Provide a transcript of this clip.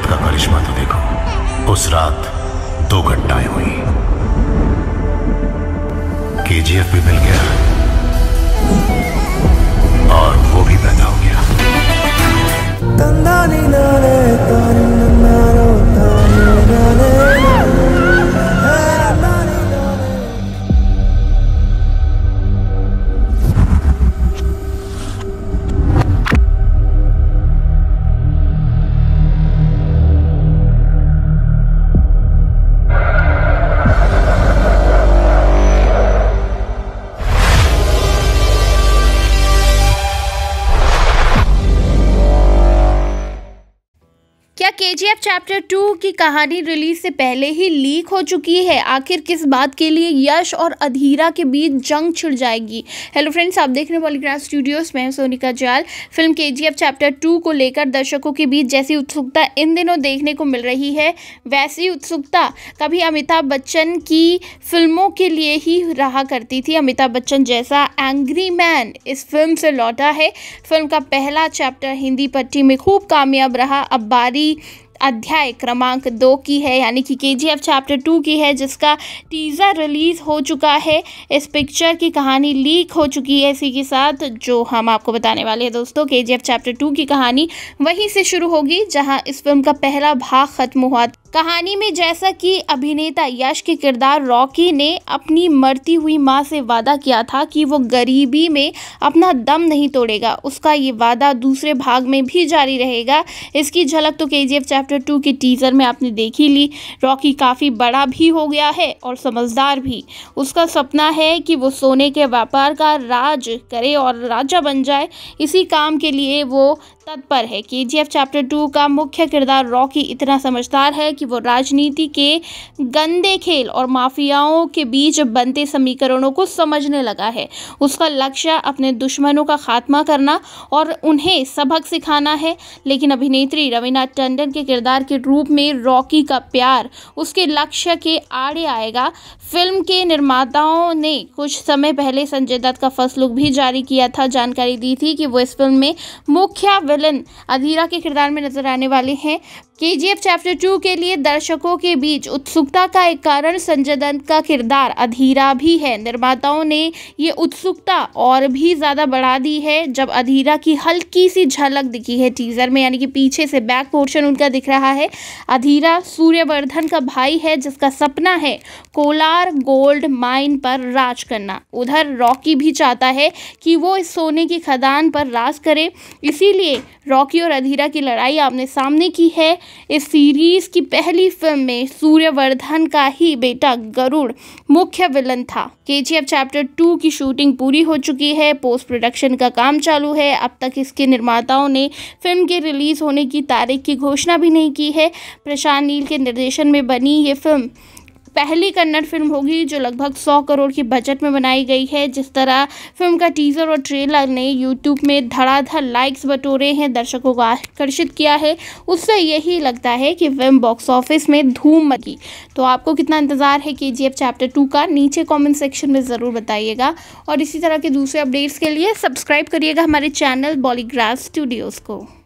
इज्जत का करिश्मा तो देखो उस रात दो घटनाएं हुई केजीएफ भी मिल गया और वो भी पैदा हो गया केजीएफ चैप्टर टू की कहानी रिलीज से पहले ही लीक हो चुकी है आखिर किस बात के लिए यश और अधीरा के बीच जंग छिड़ जाएगी हेलो फ्रेंड्स आप देख रहे हैं पॉलीग्राफ स्टूडियोज में सोनिका जाल फिल्म केजीएफ चैप्टर टू को लेकर दर्शकों के बीच जैसी उत्सुकता इन दिनों देखने को मिल रही है वैसी उत्सुकता कभी अमिताभ बच्चन की फिल्मों के लिए ही रहा करती थी अमिताभ बच्चन जैसा एंग्री मैन इस फिल्म से लौटा है फिल्म का पहला चैप्टर हिंदी पट्टी में खूब कामयाब रहा अब बारी अध्याय क्रमांक दो की है यानी कि के चैप्टर टू की है जिसका टीज़र रिलीज़ हो चुका है इस पिक्चर की कहानी लीक हो चुकी है इसी के साथ जो हम आपको बताने वाले हैं दोस्तों के चैप्टर टू की कहानी वहीं से शुरू होगी जहाँ इस फिल्म का पहला भाग ख़त्म हुआ कहानी में जैसा कि अभिनेता यश के किरदार रॉकी ने अपनी मरती हुई माँ से वादा किया था कि वो गरीबी में अपना दम नहीं तोड़ेगा उसका ये वादा दूसरे भाग में भी जारी रहेगा इसकी झलक तो के चैप्टर टू के टीज़र में आपने देखी ली रॉकी काफ़ी बड़ा भी हो गया है और समझदार भी उसका सपना है कि वो सोने के व्यापार का राज करे और राजा बन जाए इसी काम के लिए वो तत्पर है के जी एफ चैप्टर टू का मुख्य किरदार रॉकी इतना समझदार है कि वो राजनीति के गंदे खेल और माफियाओं के बीच बनते समीकरणों को समझने लगा है उसका लक्ष्य अपने दुश्मनों का खात्मा करना और उन्हें सबक सिखाना है लेकिन अभिनेत्री रवीना टंडन के किरदार के रूप में रॉकी का प्यार उसके लक्ष्य के आड़े आएगा फिल्म के निर्माताओं ने कुछ समय पहले संजय दत्त का फर्स्ट लुक भी जारी किया था जानकारी दी थी कि वो इस फिल्म में मुख्य अधीरा के किरदार में नजर आने वाले हैं केजीएफ चैप्टर टू के लिए दर्शकों के बीच उत्सुकता का एक कारण संजय दत्त का किरदार अधीरा भी है निर्माताओं ने ये उत्सुकता और भी ज़्यादा बढ़ा दी है जब अधीरा की हल्की सी झलक दिखी है टीज़र में यानी कि पीछे से बैक पोर्शन उनका दिख रहा है अधीरा सूर्यवर्धन का भाई है जिसका सपना है कोलार गोल्ड माइन पर राज करना उधर रॉकी भी चाहता है कि वो इस सोने की खदान पर राज करे इसीलिए रॉकी और अधीरा की लड़ाई आमने सामने की है इस सीरीज़ की पहली फिल्म में सूर्यवर्धन का ही बेटा गरुड़ मुख्य विलन था के चैप्टर टू की शूटिंग पूरी हो चुकी है पोस्ट प्रोडक्शन का काम चालू है अब तक इसके निर्माताओं ने फिल्म के रिलीज़ होने की तारीख की घोषणा भी नहीं की है प्रशांत नील के निर्देशन में बनी ये फिल्म पहली कन्नड़ फिल्म होगी जो लगभग 100 करोड़ के बजट में बनाई गई है जिस तरह फिल्म का टीजर और ट्रेलर ने यूट्यूब में धड़ाधड़ लाइक्स बटोरे हैं दर्शकों को आकर्षित किया है उससे यही लगता है कि फिल्म बॉक्स ऑफिस में धूम मची तो आपको कितना इंतज़ार है के चैप्टर टू का नीचे कॉमेंट सेक्शन में ज़रूर बताइएगा और इसी तरह के दूसरे अपडेट्स के लिए सब्सक्राइब करिएगा हमारे चैनल बॉलीग्राफ स्टूडियोज़ को